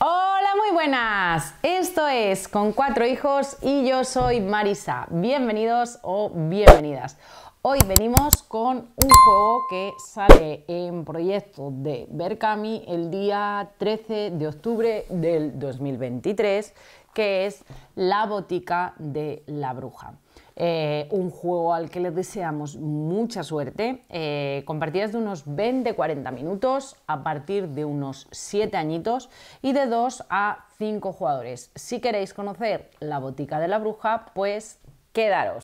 Hola, muy buenas. Esto es Con cuatro hijos y yo soy Marisa. Bienvenidos o bienvenidas. Hoy venimos con un juego que sale en proyecto de Berkami el día 13 de octubre del 2023, que es La Botica de la Bruja. Eh, un juego al que les deseamos mucha suerte, eh, con partidas de unos 20-40 minutos a partir de unos 7 añitos y de 2 a 5 jugadores. Si queréis conocer la botica de la bruja, pues quedaros.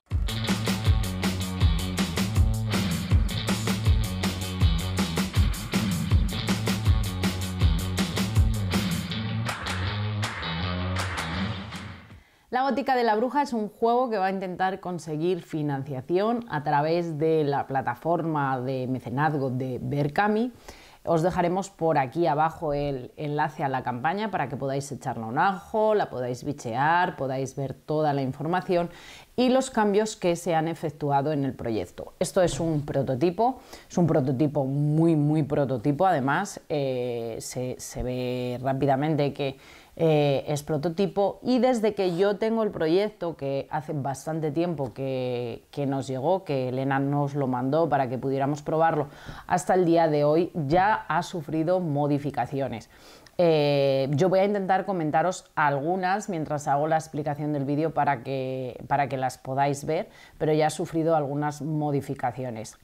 La Botica de la Bruja es un juego que va a intentar conseguir financiación a través de la plataforma de mecenazgo de Berkami. Os dejaremos por aquí abajo el enlace a la campaña para que podáis echarle un ajo, la podáis bichear, podáis ver toda la información y los cambios que se han efectuado en el proyecto. Esto es un prototipo, es un prototipo muy, muy prototipo. Además, eh, se ve rápidamente que eh, es prototipo y desde que yo tengo el proyecto, que hace bastante tiempo que, nos llegó, que Elena nos lo mandó para que pudiéramos probarlo, hasta el día de hoy ya ha sufrido modificaciones. Eh, yo voy a intentar comentaros algunas mientras hago la explicación del vídeo para que, para que las podáis ver, pero ya ha sufrido algunas modificaciones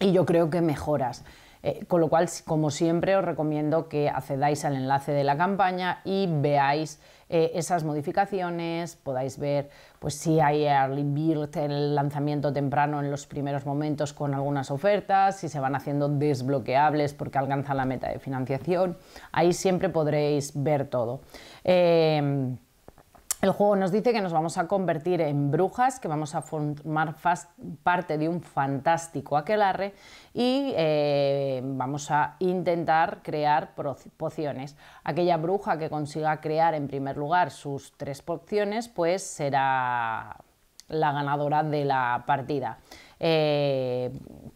y yo creo que mejoras. Eh, con lo cual, como siempre, os recomiendo que accedáis al enlace de la campaña y veáis eh, esas modificaciones, podáis ver pues, si hay early build, el lanzamiento temprano en los primeros momentos con algunas ofertas, si se van haciendo desbloqueables porque alcanzan la meta de financiación. Ahí siempre podréis ver todo. Eh, el juego nos dice que nos vamos a convertir en brujas, que vamos a formar parte de un fantástico aquelarre y eh, vamos a intentar crear pociones. Aquella bruja que consiga crear en primer lugar sus tres pociones, pues será la ganadora de la partida. Eh,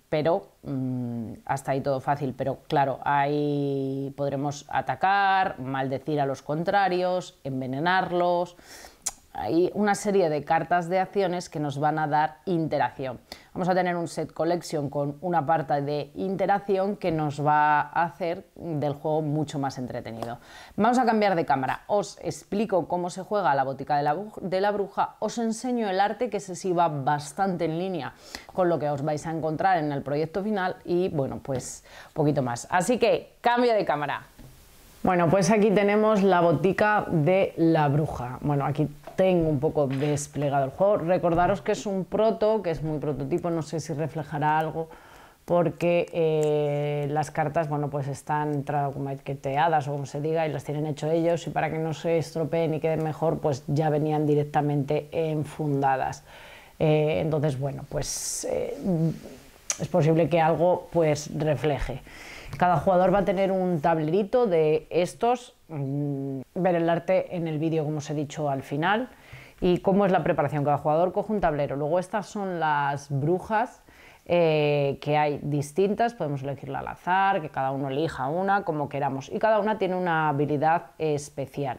pero mm, hasta ahí todo fácil. Pero claro, ahí podremos atacar, maldecir a los contrarios, envenenarlos hay una serie de cartas de acciones que nos van a dar interacción. Vamos a tener un set collection con una parte de interacción que nos va a hacer del juego mucho más entretenido. Vamos a cambiar de cámara. Os explico cómo se juega la botica de la, de la bruja. Os enseño el arte que se sirva bastante en línea con lo que os vais a encontrar en el proyecto final y bueno, pues poquito más. Así que cambio de cámara. Bueno, pues aquí tenemos la botica de la bruja. Bueno, aquí tengo un poco desplegado el juego. Recordaros que es un proto, que es muy prototipo, no sé si reflejará algo, porque eh, las cartas, bueno, pues están etiqueteadas o como se diga y las tienen hecho ellos y para que no se estropeen y queden mejor, pues ya venían directamente enfundadas. Eh, entonces, bueno, pues eh, es posible que algo pues refleje. Cada jugador va a tener un tablerito de estos Mm, ver el arte en el vídeo, como os he dicho al final, y cómo es la preparación. Cada jugador coge un tablero. Luego estas son las brujas. Eh, que hay distintas, podemos elegirla al azar, que cada uno elija una, como queramos, y cada una tiene una habilidad especial.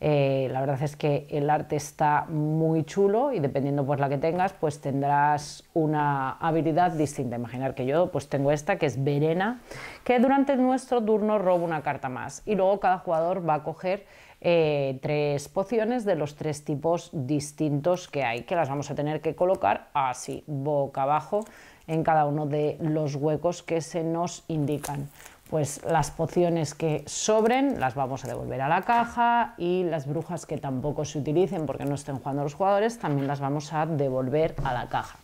Eh, la verdad es que el arte está muy chulo y dependiendo pues la que tengas, pues tendrás una habilidad distinta. Imaginar que yo pues tengo esta que es Verena, que durante nuestro turno roba una carta más y luego cada jugador va a coger eh, tres pociones de los tres tipos distintos que hay, que las vamos a tener que colocar así, boca abajo, en cada uno de los huecos que se nos indican pues las pociones que sobren las vamos a devolver a la caja y las brujas que tampoco se utilicen porque no estén jugando los jugadores también las vamos a devolver a la caja.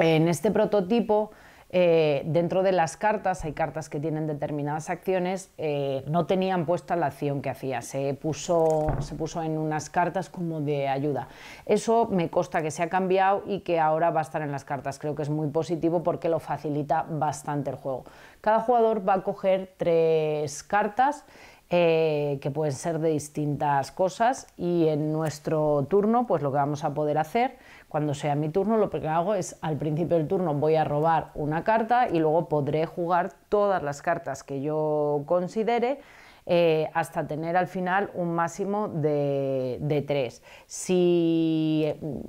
En este prototipo eh, dentro de las cartas hay cartas que tienen determinadas acciones, eh, no tenían puesta la acción que hacía, se puso, se puso en unas cartas como de ayuda. Eso me consta que se ha cambiado y que ahora va a estar en las cartas. Creo que es muy positivo porque lo facilita bastante el juego. Cada jugador va a coger tres cartas. Eh, que pueden ser de distintas cosas y en nuestro turno, pues lo que vamos a poder hacer, cuando sea mi turno, lo que hago es al principio del turno voy a robar una carta y luego podré jugar todas las cartas que yo considere eh, hasta tener al final un máximo de, de tres. Si,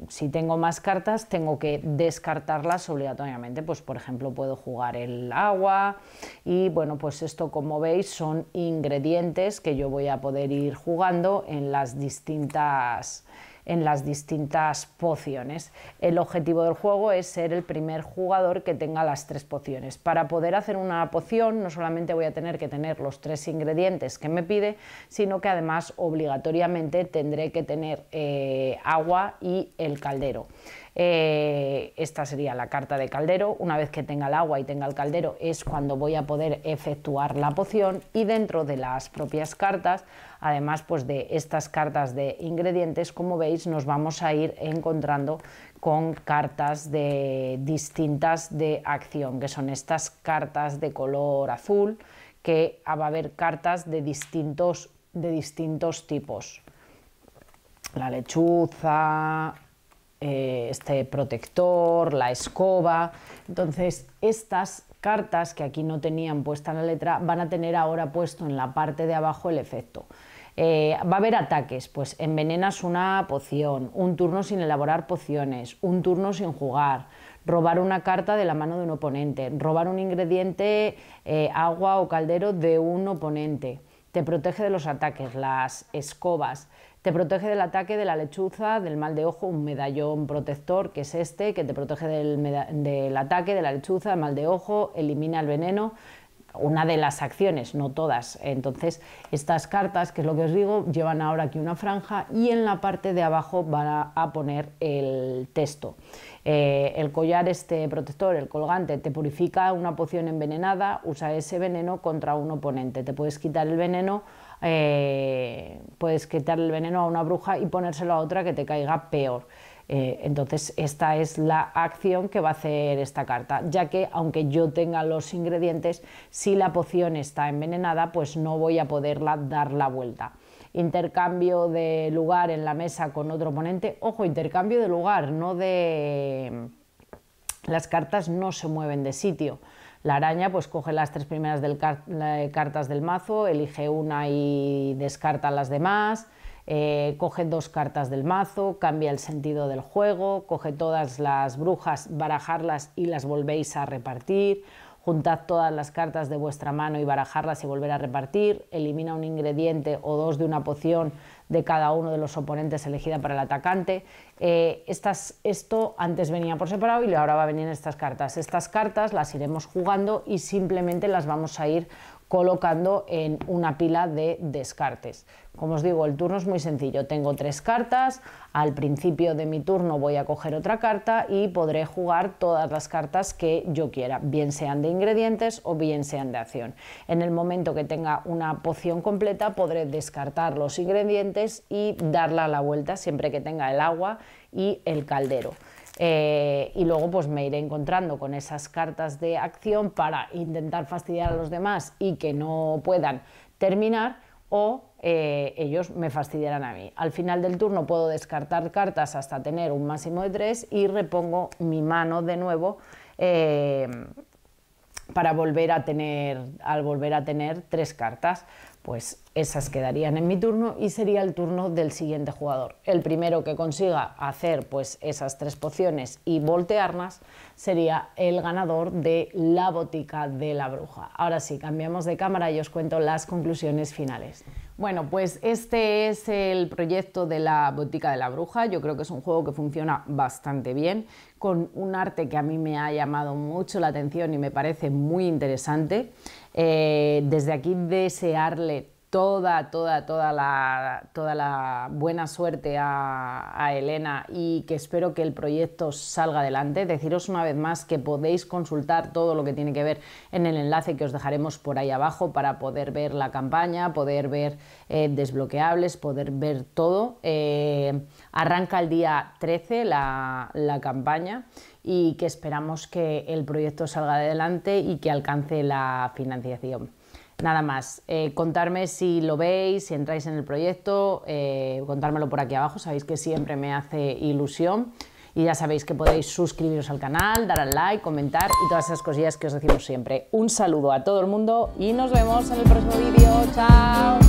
si, tengo más cartas, tengo que descartarlas obligatoriamente. Pues, por ejemplo, puedo jugar el agua y, bueno, pues esto, como veis, son ingredientes que yo voy a poder ir jugando en las distintas en las distintas pociones. El objetivo del juego es ser el primer jugador que tenga las tres pociones. Para poder hacer una poción no solamente voy a tener que tener los tres ingredientes que me pide, sino que además obligatoriamente tendré que tener eh, agua y el caldero. Eh, esta sería la carta de caldero. Una vez que tenga el agua y tenga el caldero es cuando voy a poder efectuar la poción y dentro de las propias cartas, además pues de estas cartas de ingredientes, como veis nos vamos a ir encontrando con cartas de distintas de acción, que son estas cartas de color azul, que va a haber cartas de distintos, de distintos tipos. La lechuza, eh, este protector, la escoba. Entonces, estas cartas que aquí no tenían puesta la letra van a tener ahora puesto en la parte de abajo el efecto. Eh, va a haber ataques, pues envenenas una poción, un turno sin elaborar pociones, un turno sin jugar, robar una carta de la mano de un oponente, robar un ingrediente, eh, agua o caldero de un oponente te protege de los ataques, las escobas, te protege del ataque de la lechuza, del mal de ojo, un medallón protector que es este, que te protege del, ataque de la lechuza, del mal de ojo, elimina el veneno, una de las acciones, no todas. Entonces, estas cartas, que es lo que os digo, llevan ahora aquí una franja y en la parte de abajo van a poner el texto. Eh, el collar este protector, el colgante, te purifica una poción envenenada, usa ese veneno contra un oponente. Te puedes quitar el veneno, eh, puedes quitar el veneno a una bruja y ponérselo a otra que te caiga peor. Eh, entonces, esta es la acción que va a hacer esta carta, ya que aunque yo tenga los ingredientes, si la poción está envenenada, pues no voy a poderla dar la vuelta. Intercambio de lugar en la mesa con otro oponente. Ojo, intercambio de lugar, no de... Las cartas no se mueven de sitio. La araña pues coge las tres primeras eh, cartas del mazo, elige una y descarta las demás, eh, coge dos cartas del mazo, cambia el sentido del juego, coge todas las brujas, barajarlas y las volvéis a repartir juntad todas las cartas de vuestra mano y barajarlas y volver a repartir, elimina un ingrediente o dos de una poción de cada uno de los oponentes elegida para el atacante. Eh, esto antes venía por separado y ahora va a venir estas cartas. Estas cartas las iremos jugando y simplemente las vamos a ir colocando en una pila de descartes. Como os digo, el turno es muy sencillo. Tengo tres cartas, al principio de mi turno voy a coger otra carta y podré jugar todas las cartas que yo quiera, bien sean de ingredientes o bien sean de acción. En el momento que tenga una poción completa podré descartar los ingredientes y darla a la vuelta siempre que tenga el agua y el caldero. Eh, y luego pues, me iré encontrando con esas cartas de acción para intentar fastidiar a los demás y que no puedan terminar o eh, ellos me fastidiarán a mí. Al final del turno puedo descartar cartas hasta tener un máximo de tres y repongo mi mano de nuevo eh, para volver a tener, al volver a tener tres cartas pues esas quedarían en mi turno y sería el turno del siguiente jugador. El primero que consiga hacer pues esas tres pociones y voltearlas sería el ganador de la botica de la bruja. Ahora sí, cambiamos de cámara y os cuento las conclusiones finales. Bueno, pues este es el proyecto de la botica de la bruja. Yo creo que es un juego que funciona bastante bien, con un arte que a mí me ha llamado mucho la atención y me parece muy interesante. Eh, desde aquí desearle toda, toda, toda la, toda la buena suerte a, Elena y que espero que el proyecto salga adelante. Deciros una vez más que podéis consultar todo lo que tiene que ver en el enlace que os dejaremos por ahí abajo para poder ver la campaña, poder ver eh, desbloqueables, poder ver todo. Eh, arranca el día 13 la campaña y que esperamos que el proyecto salga adelante y que alcance la financiación. Nada más, eh, contarme si lo veis, si entráis en el proyecto, eh, contármelo por aquí abajo, sabéis que siempre me hace ilusión. Y ya sabéis que podéis suscribiros al canal, dar al like, comentar y todas esas cosillas que os decimos siempre. Un saludo a todo el mundo y nos vemos en el próximo vídeo. ¡Chao!